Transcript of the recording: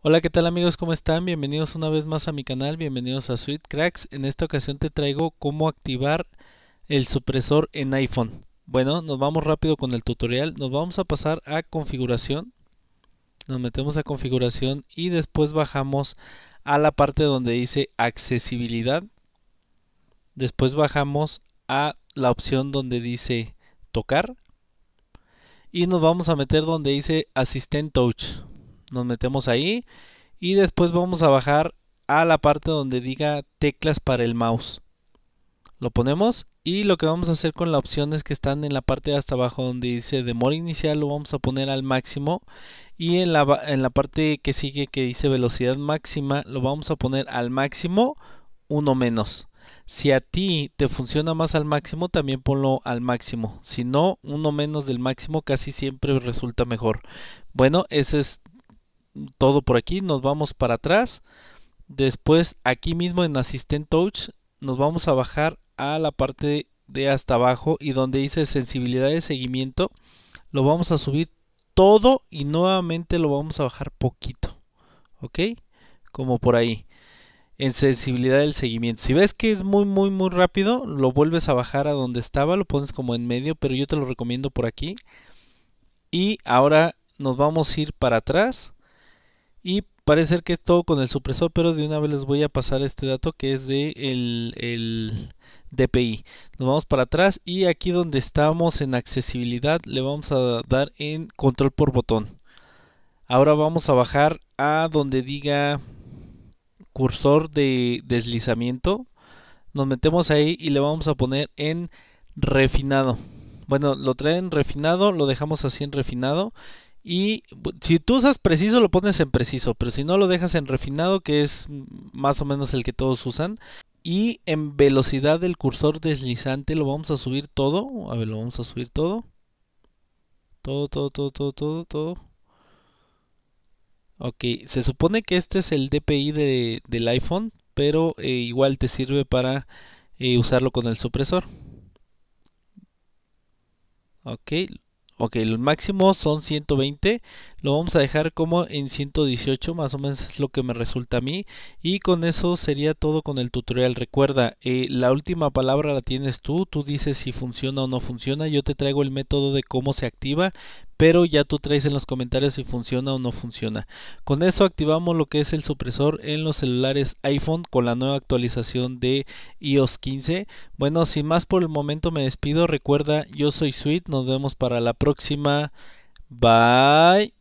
Hola, ¿qué tal amigos? ¿Cómo están? Bienvenidos una vez más a mi canal, bienvenidos a Sweet Cracks. En esta ocasión te traigo cómo activar el supresor en iPhone. Bueno, nos vamos rápido con el tutorial. Nos vamos a pasar a configuración. Nos metemos a configuración y después bajamos a la parte donde dice accesibilidad. Después bajamos a la opción donde dice tocar. Y nos vamos a meter donde dice asistente Touch nos metemos ahí y después vamos a bajar a la parte donde diga teclas para el mouse. Lo ponemos y lo que vamos a hacer con las opciones que están en la parte de hasta abajo donde dice demora inicial lo vamos a poner al máximo y en la, en la parte que sigue que dice velocidad máxima lo vamos a poner al máximo uno menos. Si a ti te funciona más al máximo, también ponlo al máximo. Si no, uno menos del máximo casi siempre resulta mejor. Bueno, ese es todo por aquí, nos vamos para atrás. Después aquí mismo en Assistant Touch nos vamos a bajar a la parte de hasta abajo y donde dice sensibilidad de seguimiento lo vamos a subir todo y nuevamente lo vamos a bajar poquito. ¿Ok? Como por ahí. En sensibilidad del seguimiento. Si ves que es muy, muy, muy rápido, lo vuelves a bajar a donde estaba, lo pones como en medio, pero yo te lo recomiendo por aquí. Y ahora nos vamos a ir para atrás y parece que es todo con el supresor, pero de una vez les voy a pasar este dato que es de el, DPI. Nos vamos para atrás y aquí donde estamos en accesibilidad le vamos a dar en control por botón. Ahora vamos a bajar a donde diga cursor de deslizamiento. Nos metemos ahí y le vamos a poner en refinado. Bueno, lo traen refinado, lo dejamos así en refinado y si tú usas preciso, lo pones en preciso, pero si no, lo dejas en refinado, que es más o menos el que todos usan. Y en velocidad del cursor deslizante lo vamos a subir todo. A ver, lo vamos a subir todo. Todo, todo, todo, todo, todo, todo. Ok, se supone que este es el DPI del iPhone, pero eh, igual te sirve para eh, usarlo con el supresor. Ok, Ok, el máximo son 120, lo vamos a dejar como en 118, más o menos es lo que me resulta a mí. Y con eso sería todo con el tutorial. Recuerda, eh, la última palabra la tienes tú, tú dices si funciona o no funciona, yo te traigo el método de cómo se activa, pero ya tú traes en los comentarios si funciona o no funciona. Con eso activamos lo que es el supresor en los celulares iPhone con la nueva actualización de iOS 15. Bueno, sin más por el momento me despido. Recuerda, yo soy Sweet, nos vemos para la próxima. Bye.